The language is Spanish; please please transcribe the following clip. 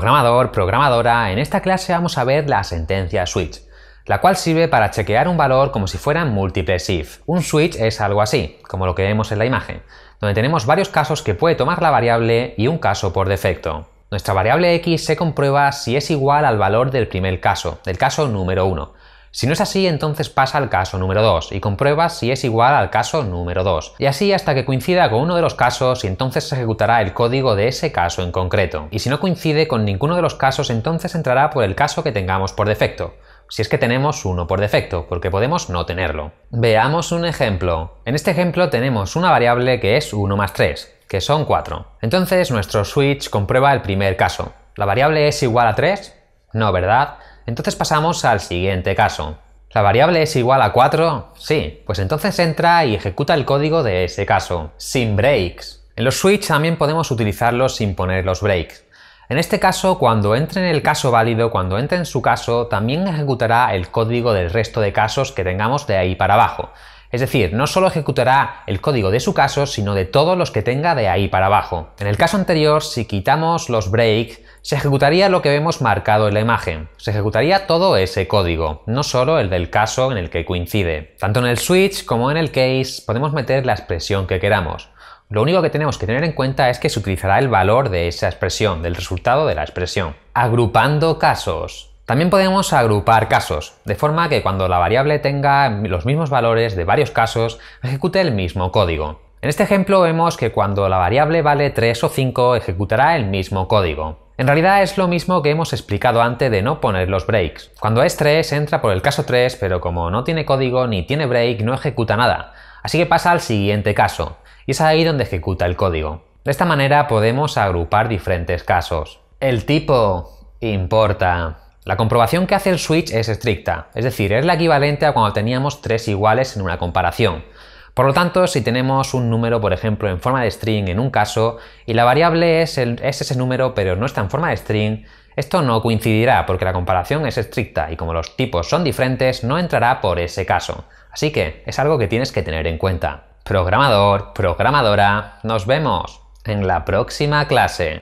Programador, programadora, en esta clase vamos a ver la sentencia switch, la cual sirve para chequear un valor como si fueran múltiples if. Un switch es algo así, como lo que vemos en la imagen, donde tenemos varios casos que puede tomar la variable y un caso por defecto. Nuestra variable x se comprueba si es igual al valor del primer caso, del caso número 1, si no es así, entonces pasa al caso número 2 y comprueba si es igual al caso número 2. Y así hasta que coincida con uno de los casos y entonces se ejecutará el código de ese caso en concreto. Y si no coincide con ninguno de los casos, entonces entrará por el caso que tengamos por defecto si es que tenemos uno por defecto, porque podemos no tenerlo. Veamos un ejemplo. En este ejemplo tenemos una variable que es 1 más 3, que son 4. Entonces nuestro switch comprueba el primer caso. ¿La variable es igual a 3? No, ¿verdad? Entonces pasamos al siguiente caso. ¿La variable es igual a 4? Sí, pues entonces entra y ejecuta el código de ese caso, sin breaks. En los switch también podemos utilizarlos sin poner los breaks. En este caso, cuando entre en el caso válido, cuando entre en su caso, también ejecutará el código del resto de casos que tengamos de ahí para abajo. Es decir, no solo ejecutará el código de su caso, sino de todos los que tenga de ahí para abajo. En el caso anterior, si quitamos los break, se ejecutaría lo que vemos marcado en la imagen. Se ejecutaría todo ese código, no solo el del caso en el que coincide. Tanto en el switch como en el case podemos meter la expresión que queramos. Lo único que tenemos que tener en cuenta es que se utilizará el valor de esa expresión, del resultado de la expresión. Agrupando casos. También podemos agrupar casos, de forma que cuando la variable tenga los mismos valores de varios casos, ejecute el mismo código. En este ejemplo vemos que cuando la variable vale 3 o 5, ejecutará el mismo código. En realidad es lo mismo que hemos explicado antes de no poner los breaks. Cuando es 3 entra por el caso 3, pero como no tiene código ni tiene break, no ejecuta nada. Así que pasa al siguiente caso, y es ahí donde ejecuta el código. De esta manera podemos agrupar diferentes casos. El tipo importa la comprobación que hace el switch es estricta, es decir, es la equivalente a cuando teníamos tres iguales en una comparación. Por lo tanto, si tenemos un número, por ejemplo, en forma de string en un caso, y la variable es, ese número pero no está en forma de string, esto no coincidirá porque la comparación es estricta y como los tipos son diferentes, no entrará por ese caso. Así que es algo que tienes que tener en cuenta. Programador, programadora, nos vemos en la próxima clase.